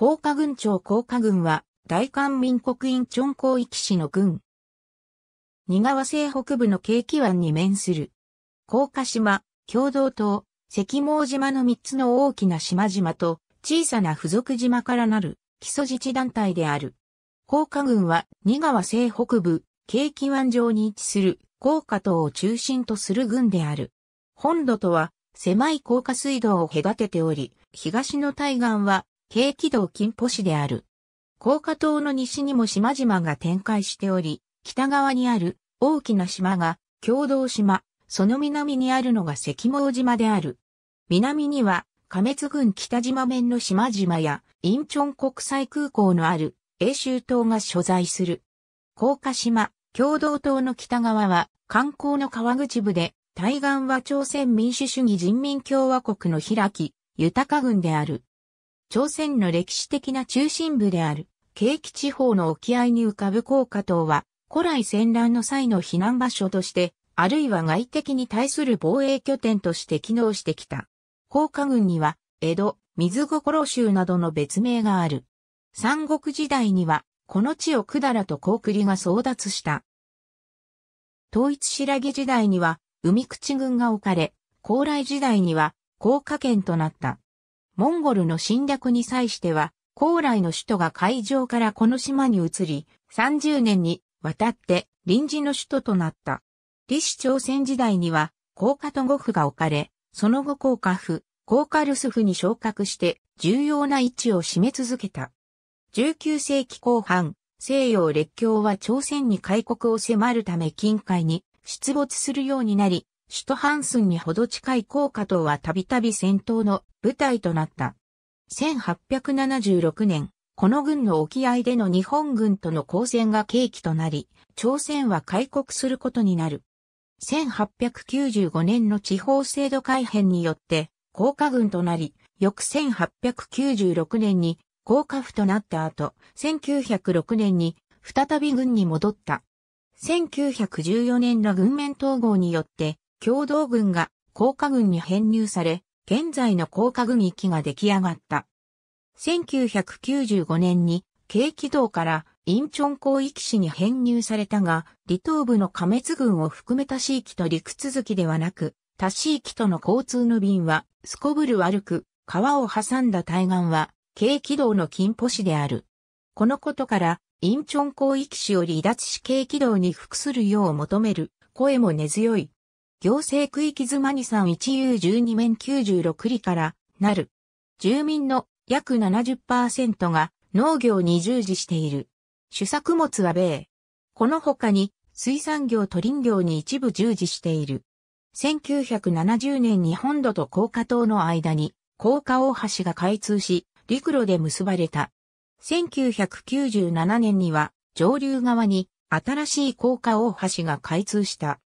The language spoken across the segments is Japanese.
高架郡長高架郡は、大韓民国院チョン広域市の郡。仁川西北部の景気湾に面する。高架島、共同島、赤毛島の三つの大きな島々と、小さな付属島からなる基礎自治団体である。高架郡は、仁川西北部、景気湾上に位置する高架島を中心とする郡である。本土とは、狭い高架水道を隔てており、東の対岸は軽軌道金浦市である。高架島の西にも島々が展開しており、北側にある大きな島が共同島、その南にあるのが関毛島である。南には、加滅郡北島面の島々や、インチョン国際空港のある英州島が所在する。高架島、共同島の北側は、観光の川口部で、対岸は朝鮮民主主義人民共和国の開き、豊か郡である。朝鮮の歴史的な中心部である、景気地方の沖合に浮かぶ高架島は、古来戦乱の際の避難場所として、あるいは外敵に対する防衛拠点として機能してきた。高架群には、江戸、水心州などの別名がある。三国時代には、この地を百済と高栗が争奪した。統一白木時代には、海口軍が置かれ、高麗時代には、高架県となった。モンゴルの侵略に際しては、高麗の首都が海上からこの島に移り、30年にわたって臨時の首都となった。李氏朝鮮時代には、高架と呉府が置かれ、その後高架府、高架留守府に昇格して重要な位置を占め続けた。19世紀後半、西洋列強は朝鮮に開国を迫るため近海に出没するようになり、首都ハンスンにほど近い高架党はたびたび戦闘の舞台となった。1876年、この軍の沖合での日本軍との交戦が契機となり、朝鮮は開国することになる。1895年の地方制度改変によって、高架軍となり、翌1896年に高架府となった後、1906年に再び軍に戻った。1914年の軍面統合によって、共同軍が高下軍に編入され、現在の高下軍域が出来上がった。1995年に、軽軌道からインチョン港域市に編入されたが、離島部の加滅軍を含めた地域と陸続きではなく、他地域との交通の便は、すこぶる悪く、川を挟んだ対岸は、軽軌道の金歩市である。このことから、インチョン港域市より離脱し軽軌道に服するよう求める声も根強い。行政区域マニさん一遊12面96里からなる。住民の約70%が農業に従事している。主作物は米。この他に水産業と林業に一部従事している。1970年に本土と高架島の間に高架大橋が開通し、陸路で結ばれた。1997年には上流側に新しい高架大橋が開通した。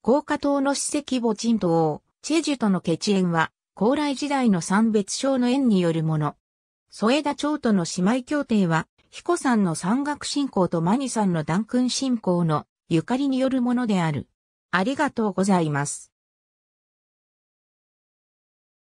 高架島の史跡墓人島、チェジュとの決縁は、高麗時代の産別省の縁によるもの。添田町との姉妹協定は、彦さんの山岳信仰とマニさんの断君信仰のゆかりによるものである。ありがとうございます。